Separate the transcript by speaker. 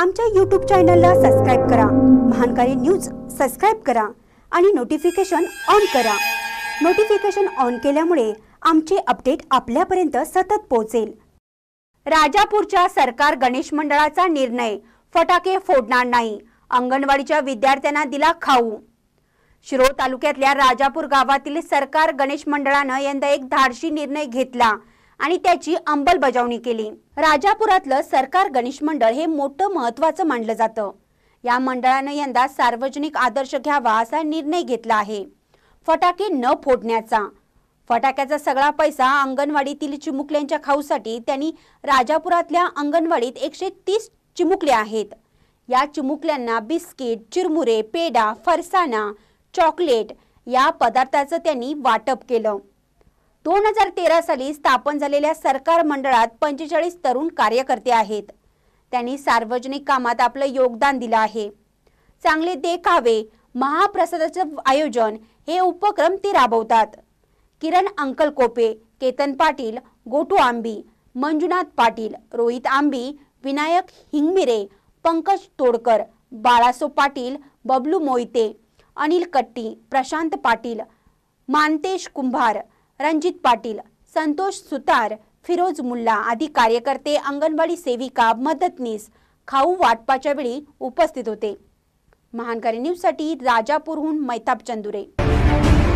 Speaker 1: आमच्या यूट्यूब चॅनलला सबस्क्राईब करा महानकारी न्यूज सबस्क्राईब करा आणि नोटिफिकेशन ऑन करा नोटिफिकेशन ऑन केल्यामुळे आमचे अपडेट आपल्यापर्यंत सतत पोहोचेल राजापूरच्या सरकार गणेश मंडळाचा निर्णय फटाके फोडणार नाही अंगणवाडीच्या विद्यार्थ्यांना दिला खाऊ शिरोळ तालुक्यातल्या राजापूर गावातील सरकार गणेश मंडळानं यंदा एक धाडशी निर्णय घेतला आणि त्याची अंमलबजावणी केली राजापुरातलं सरकार गणेश मंडळ हे मोठं महत्वाचं मानलं जातं या मंडळानं यंदा सार्वजनिक आदर्श घ्यावा असा निर्णय घेतला आहे फटाके न फोडण्याचा फटाक्याचा सगळा पैसा अंगणवाडीतील चिमुकल्यांच्या खाऊसाठी त्यांनी राजापुरातल्या अंगणवाडीत एकशे तीस चिमुकले आहेत या चिमुकल्यांना बिस्किट चिरमुरे पेडा फरसाणा चॉकलेट या पदार्थाचं त्यांनी वाटप केलं दोन हजार तेरा साली स्थापन झालेल्या सरकार मंडळात पंचेचाळीस तरुण कार्यकर्ते आहेत त्यांनी सार्वजनिक कामात आपलं योगदान दिलं आहे चांगले देखावे महाप्रसादाचं आयोजन हे उपक्रम ते राबवतात किरण अंकल कोपे केतन पाटील गोटू आंबी मंजुनाथ पाटील रोहित आंबी विनायक हिंगमिरे पंकज तोडकर बाळासो पाटील बबलू मोहिते अनिल कट्टी प्रशांत पाटील मानतेश कुंभार रणजित पाटील संतोष सुतार फिरोज मुल्ला आदी कार्यकर्ते अंगणवाडी सेविका मदतनीस खाऊ वाटपाच्या वेळी उपस्थित होते महानकारी न्यूजसाठी राजापूरहून मैताब चंदुरे